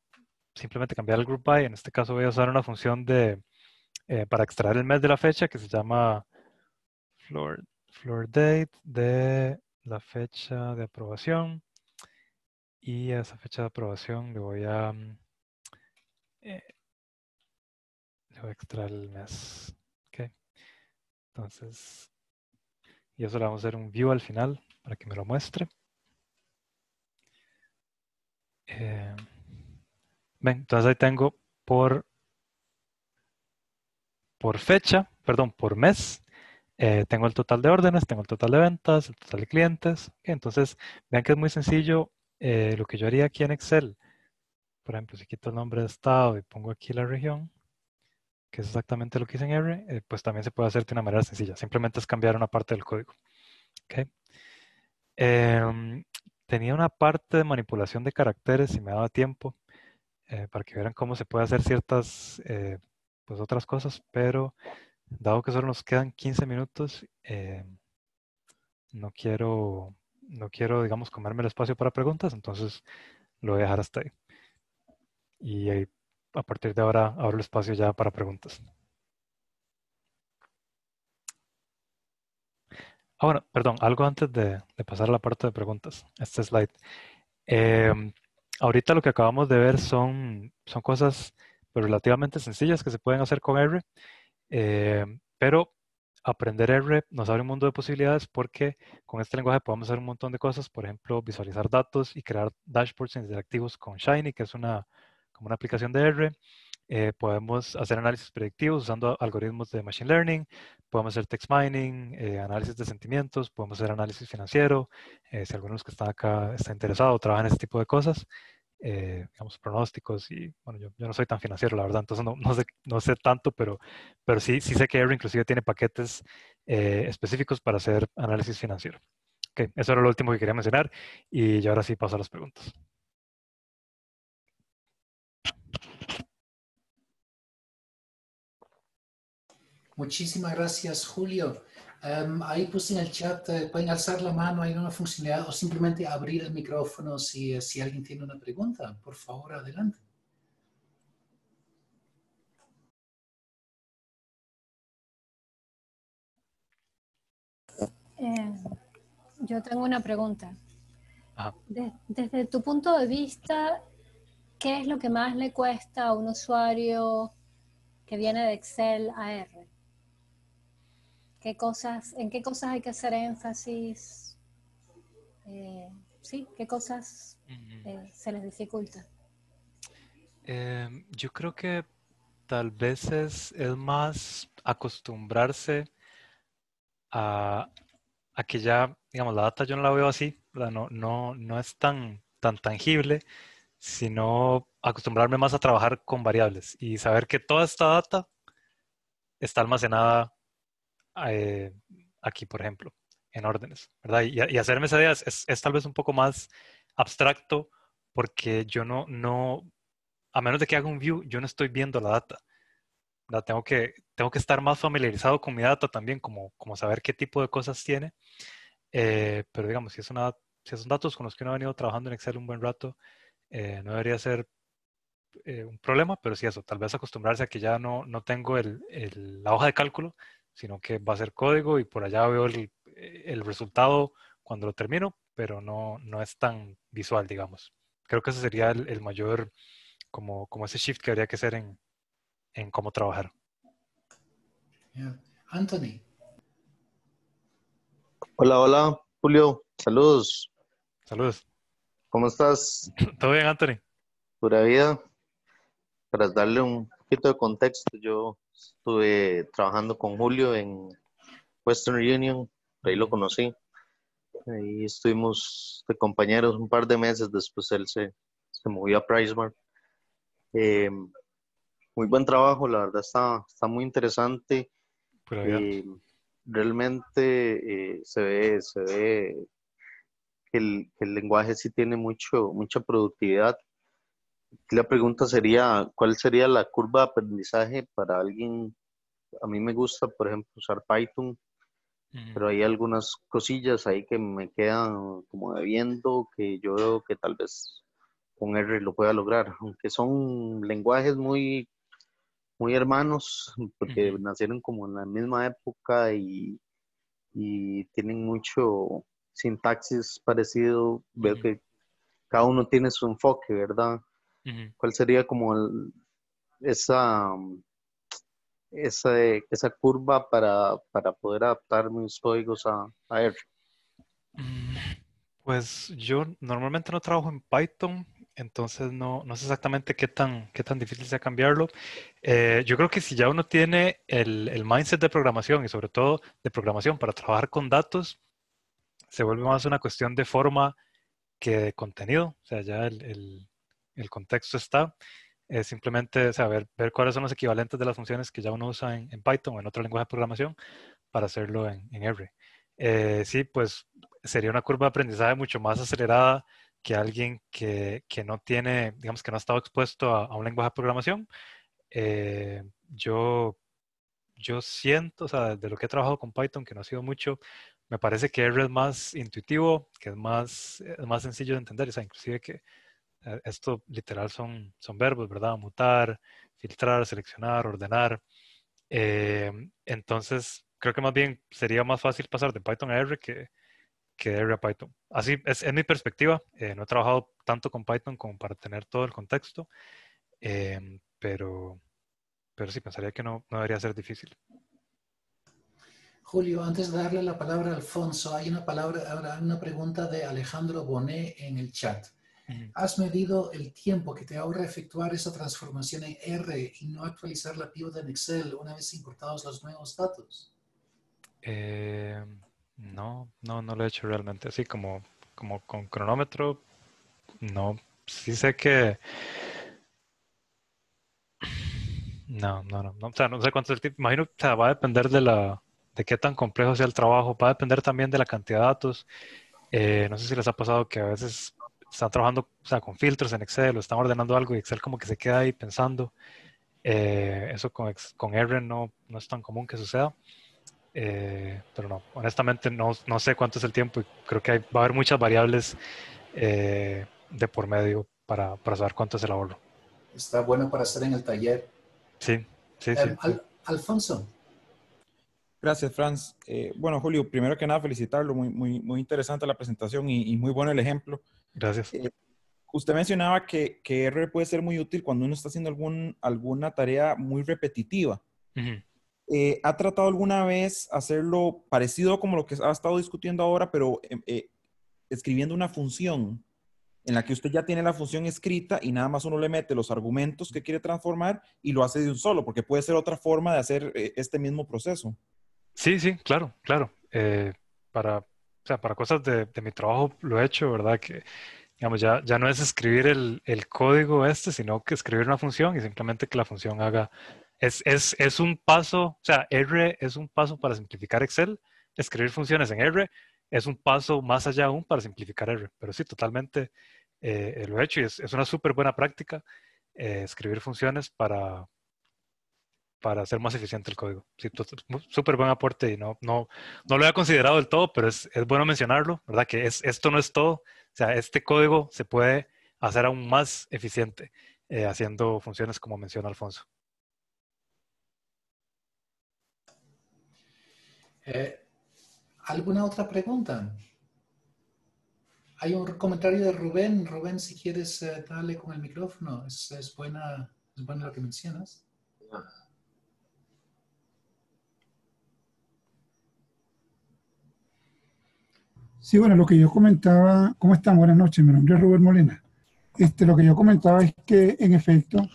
simplemente cambiar el group by. En este caso voy a usar una función de, eh, para extraer el mes de la fecha que se llama floor, floor date de la fecha de aprobación y a esa fecha de aprobación le voy a, mm, eh, le voy a extraer el mes. ¿ok? Entonces, y eso le vamos a hacer un view al final para que me lo muestre. Eh, bien, entonces ahí tengo por, por fecha, perdón, por mes, eh, tengo el total de órdenes, tengo el total de ventas, el total de clientes. entonces, vean que es muy sencillo eh, lo que yo haría aquí en Excel, por ejemplo, si quito el nombre de estado y pongo aquí la región, que es exactamente lo que hice en R, eh, pues también se puede hacer de una manera sencilla. Simplemente es cambiar una parte del código. Em, tenía una parte de manipulación de caracteres, si me daba tiempo, eh, para que vieran cómo se puede hacer ciertas pues otras cosas, pero dado que solo nos quedan 15 minutos, no quiero no quiero, digamos, comerme el espacio para preguntas, entonces lo voy a dejar hasta ahí. Y a partir de ahora abro el espacio ya para preguntas. ahora perdón, algo antes de, pasar a la parte de preguntas, este slide. Em, ahorita lo que acabamos de ver son, son cosas pues relativamente sencillas que se pueden hacer con R, em, pero aprender R nos abre un mundo de posibilidades porque con este lenguaje podemos hacer un montón de cosas, por ejemplo, visualizar datos y crear dashboards interactivos con Shiny, que es una, como una aplicación de R. Eh, podemos hacer análisis predictivos usando algoritmos de Machine Learning, podemos hacer text mining, eh, análisis de sentimientos, podemos hacer análisis financiero, eh, si los que están acá interesado o trabaja en este tipo de cosas. Eh, digamos, pronósticos y, bueno, yo, no soy tan financiero, la verdad, entonces no, no, sé, no sé tanto, pero, pero sí, sí sé que Air inclusive tiene paquetes eh, específicos para hacer análisis financiero. Ok, eso era lo último que quería mencionar y yo ahora sí paso a las preguntas. Muchísimas gracias, Julio. Em, ahí puse en el chat, eh, pueden alzar la mano, hay una funcionalidad, o simplemente abrir el micrófono si, eh, alguien tiene una pregunta. Por favor, adelante. Em, yo tengo una pregunta. Ah. desde tu punto de vista, ¿qué es lo que más le cuesta a un usuario que viene de Excel a R? cosas, ¿En qué cosas hay que hacer énfasis? Eh, sí, ¿qué cosas eh, se les dificulta? Eh, yo creo que tal vez es, más acostumbrarse a, que ya, digamos, la data yo no la veo así, no, no, es tan, tan tangible, sino acostumbrarme más a trabajar con variables y saber que toda esta data está almacenada eh, aquí, por ejemplo, en órdenes, ¿verdad? Y, y hacerme esa idea es, tal vez un poco más abstracto porque yo no, no, a menos de que haga un view, yo no estoy viendo la data. la Tengo que, tengo que estar más familiarizado con mi data también, como, como saber qué tipo de cosas tiene. Eh, pero digamos, si, es una, si son datos con los que uno ha venido trabajando en Excel un buen rato, eh, no debería ser un problema, pero sí eso, tal vez acostumbrarse a que ya no, no tengo el, la hoja de cálculo, sino que va a ser código y por allá veo eh, el, resultado cuando lo termino, pero no, no es tan visual, digamos. Creo que ese sería el, mayor, como, como ese shift que habría que hacer en, cómo trabajar. Anthony. Hola, hola, Julio. Saludos. Saludos. ¿Cómo estás? Todo bien, Anthony. Pura vida. Para darle un poquito de contexto, yo Estuve trabajando con Julio en Western Union, ahí lo conocí. Ahí estuvimos de compañeros un par de meses, después él se, movió a Price em, muy buen trabajo, la verdad está, muy interesante. Em, realmente eh, se ve, se ve que el, el lenguaje sí tiene mucho, mucha productividad la pregunta sería, ¿cuál sería la curva de aprendizaje para alguien? A mí me gusta, por ejemplo, usar Python, pero hay algunas cosillas ahí que me quedan como debiendo, que yo veo que tal vez con R lo pueda lograr, aunque son lenguajes muy, muy hermanos, porque nacieron como en la misma época y, tienen mucho sintaxis parecido, veo que cada uno tiene su enfoque, ¿verdad? ¿Cuál sería como esa, esa, esa curva para, para, poder adaptar mis códigos a, a mm. Pues yo normalmente no trabajo en Python, entonces no, no sé exactamente qué tan, qué tan difícil sea cambiarlo. Eh, yo creo que si ya uno tiene el, el, mindset de programación y sobre todo de programación para trabajar con datos, se vuelve más una cuestión de forma que de contenido. O sea, ya el el contexto está, es simplemente saber ver, cuáles son los equivalentes de las funciones que ya uno usa en, Python o en otro lenguaje de programación para hacerlo en, R. Eh, sí, pues sería una curva de aprendizaje mucho más acelerada que alguien que, no tiene, digamos, que no ha estado expuesto a, un lenguaje de programación. Eh, yo, yo siento, o sea, de lo que he trabajado con Python, que no ha sido mucho, me parece que R es más intuitivo, que es más, es más sencillo de entender, o sea, inclusive que eh, esto literal son, son verbos, ¿verdad? Mutar, filtrar, seleccionar, ordenar. Em, entonces, creo que más bien sería más fácil pasar de Python a R que, que de R a Python. Así es, mi perspectiva. Eh, no he trabajado tanto con Python como para tener todo el contexto, em, pero, pero sí pensaría que no, debería ser difícil. Julio, antes de darle la palabra a Alfonso, hay una palabra, una pregunta de Alejandro Bonet en el chat. Has medido el tiempo que te ahorra efectuar esa transformación en R y no actualizar la píldora en Excel una vez importados los nuevos datos. Eh, no, no, no lo he hecho realmente. Así como, como con cronómetro, no. Sí sé que... No, no, no. o sea, no sé cuánto es el tiempo. Imagino que va a depender de la de qué tan complejo sea el trabajo. Va a depender también de la cantidad de datos. Eh, no sé si les ha pasado que a veces están trabajando o sea, con filtros en Excel o están ordenando algo y Excel como que se queda ahí pensando. Eh, eso con, con no, no, es tan común que suceda. Eh, pero no, honestamente no, no, sé cuánto es el tiempo y creo que va a haber muchas variables eh, de por medio para, para, saber cuánto es el ahorro. Está bueno para hacer en el taller. Sí, sí, sí. Alfonso. Gracias, Franz. bueno, Julio, primero que nada, felicitarlo. Muy, muy, muy interesante la presentación y, y muy bueno el ejemplo. Gracias. Eh, usted mencionaba que, que, R puede ser muy útil cuando uno está haciendo algún, alguna tarea muy repetitiva. Eh, ¿Ha tratado alguna vez hacerlo parecido como lo que ha estado discutiendo ahora, pero em, eh, escribiendo una función en la que usted ya tiene la función escrita y nada más uno le mete los argumentos que quiere transformar y lo hace de un solo, porque puede ser otra forma de hacer este mismo proceso. Sí, sí, claro, claro. para, o sea, para cosas de, de, mi trabajo lo he hecho, ¿verdad? Que, digamos, ya, ya no es escribir el, el, código este, sino que escribir una función y simplemente que la función haga... Es, es, es un paso, o sea, R es un paso para simplificar Excel, escribir funciones en R es un paso más allá aún para simplificar R, pero sí, totalmente eh, eh, lo he hecho y es, es una súper buena práctica eh, escribir funciones para, para hacer más eficiente el código. Sí, súper buen aporte y no, no, no lo he considerado del todo, pero es, bueno mencionarlo, ¿verdad? Que esto no es todo. O sea, este código se puede hacer aún más eficiente eh, haciendo funciones como menciona Alfonso. Eh, ¿Alguna otra pregunta? Hay un comentario de Rubén. Rubén, si quieres, eh, dale con el micrófono. Es, buena, es bueno lo que mencionas. Ah. Sí, bueno, lo que yo comentaba, ¿cómo están? Buenas noches, mi nombre es Robert Molina. Este, lo que yo comentaba es que, en efecto,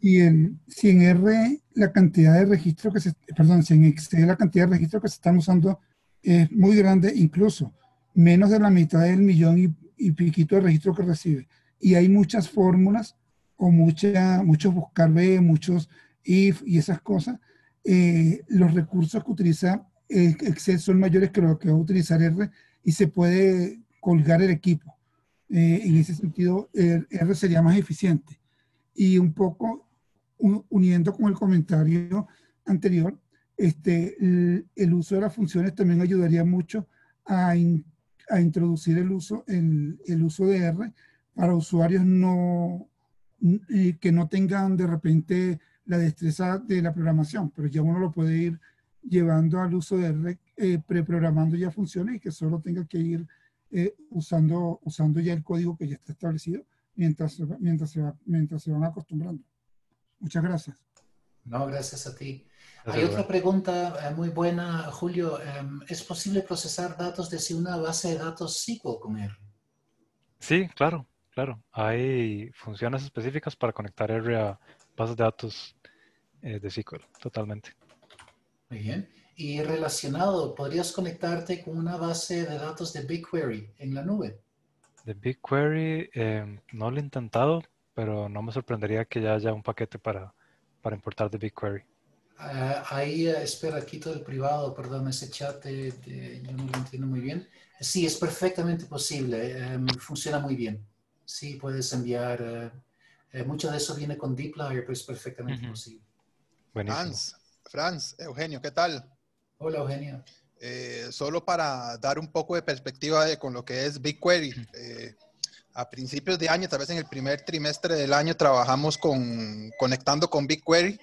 y en, si en R la cantidad de registros que se, perdón, si Excel la cantidad de registros que se están usando es muy grande, incluso menos de la mitad del millón y, piquito de registros que recibe. Y hay muchas fórmulas o mucha, muchos buscar B, muchos if y esas cosas. Eh, los recursos que utiliza Excel son mayores que los que va a utilizar R y se puede colgar el equipo. Eh, en ese sentido, R sería más eficiente. Y un poco uniendo con el comentario anterior, este, el, uso de las funciones también ayudaría mucho a, a introducir el uso, el, el uso de R para usuarios no, eh, que no tengan de repente la destreza de la programación, pero ya uno lo puede ir llevando al uso de R eh, preprogramando ya funciones y que solo tenga que ir eh, usando, usando ya el código que ya está establecido mientras, mientras, se, va, mientras se van acostumbrando. Muchas gracias. No, gracias a ti. Hay otra pregunta eh, muy buena, Julio. Em, ¿Es posible procesar datos desde una base de datos SQL con R? Sí, claro, claro. Hay funciones específicas para conectar R a bases de datos de SQL, totalmente. Muy bien. Y relacionado, podrías conectarte con una base de datos de BigQuery en la nube. De BigQuery em, no lo he intentado, pero no me sorprendería que ya haya un paquete para, para importar de BigQuery. Ah, ahí, eh, espera, aquí todo el privado, perdón, ese chat eh, yo no lo entiendo muy bien. Sí, es perfectamente posible, em, funciona muy bien. Sí, puedes enviar, eh, mucho de eso viene con DeepLayer, pero es perfectamente posible. Franz, Eugenio, ¿qué tal? Hola, Eugenio. Eh, solo para dar un poco de perspectiva de, con lo que es BigQuery. Eh, a principios de año, tal vez en el primer trimestre del año, trabajamos con, conectando con BigQuery,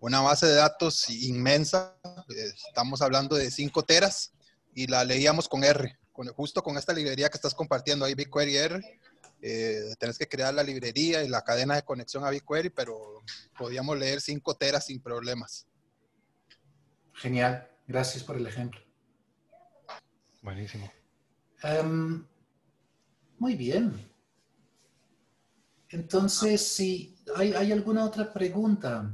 una base de datos inmensa. Eh, estamos hablando de 5 teras y la leíamos con R, justo con esta librería que estás compartiendo ahí, BigQuery R. tenés que crear la librería y la cadena de conexión a BigQuery, pero podíamos leer 5 teras sin problemas. Genial. Gracias por el ejemplo. Buenísimo. Em, muy bien. Entonces, si hay, alguna otra pregunta.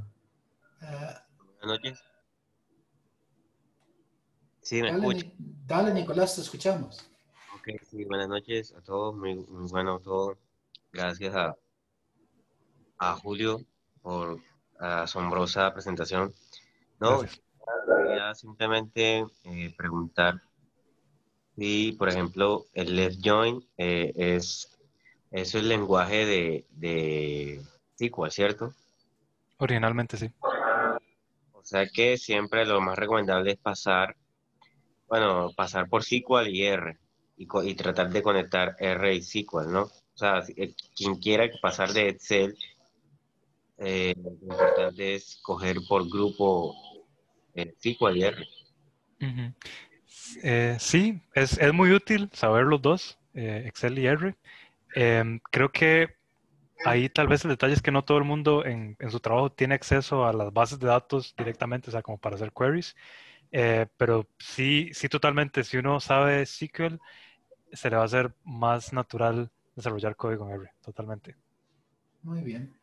Buenas noches. Sí, me dale, Dale, Nicolás, te escuchamos. Ok, sí, buenas noches a todos. Muy, bueno a todos. Gracias a, Julio por asombrosa presentación. No, simplemente eh, preguntar si, por ejemplo, el left join eh, es, es, el lenguaje de, de SQL, ¿cierto? Originalmente sí. O sea que siempre lo más recomendable es pasar, bueno, pasar por SQL y R y, y tratar de conectar R y SQL, ¿no? O sea, eh, quien quiera pasar de Excel, lo importante es coger por grupo SQL y R. Eh, sí, es, es, muy útil saber los dos, eh, Excel y R. Em, creo que ahí tal vez el detalle es que no todo el mundo en, en, su trabajo tiene acceso a las bases de datos directamente, o sea, como para hacer queries. Eh, pero sí, sí, totalmente. Si uno sabe SQL, se le va a hacer más natural desarrollar código en R, totalmente. Muy bien.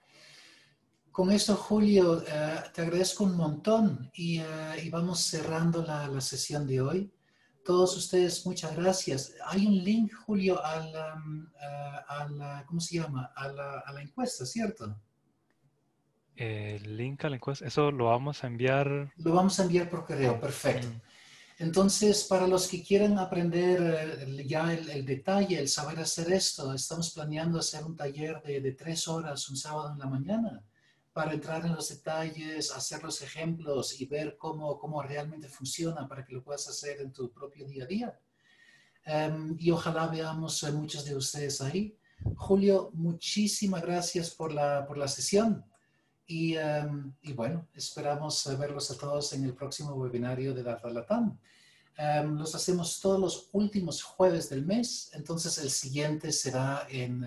Con esto, Julio, eh, te agradezco un montón y, eh, vamos cerrando la, sesión de hoy. Todos ustedes, muchas gracias. Hay un link, Julio, a la, mm, eh, ¿cómo se llama? A la, encuesta, ¿cierto? El link a la encuesta, eso lo vamos a enviar. Lo vamos a enviar por correo, perfecto. Mm. Entonces, para los que quieran aprender ya el, detalle, el saber hacer esto, estamos planeando hacer un taller de, de tres horas un sábado en la mañana para entrar en los detalles, hacer los ejemplos y ver cómo, cómo realmente funciona para que lo puedas hacer en tu propio día a día. Em, y ojalá veamos eh, muchos de ustedes ahí. Julio, muchísimas gracias por la, por la sesión. Y, em, y bueno, esperamos eh, verlos a todos en el próximo webinario de Data Latam. Em, los hacemos todos los últimos jueves del mes, entonces el siguiente será en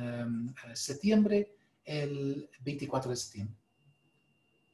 eh, septiembre, el 24 de septiembre.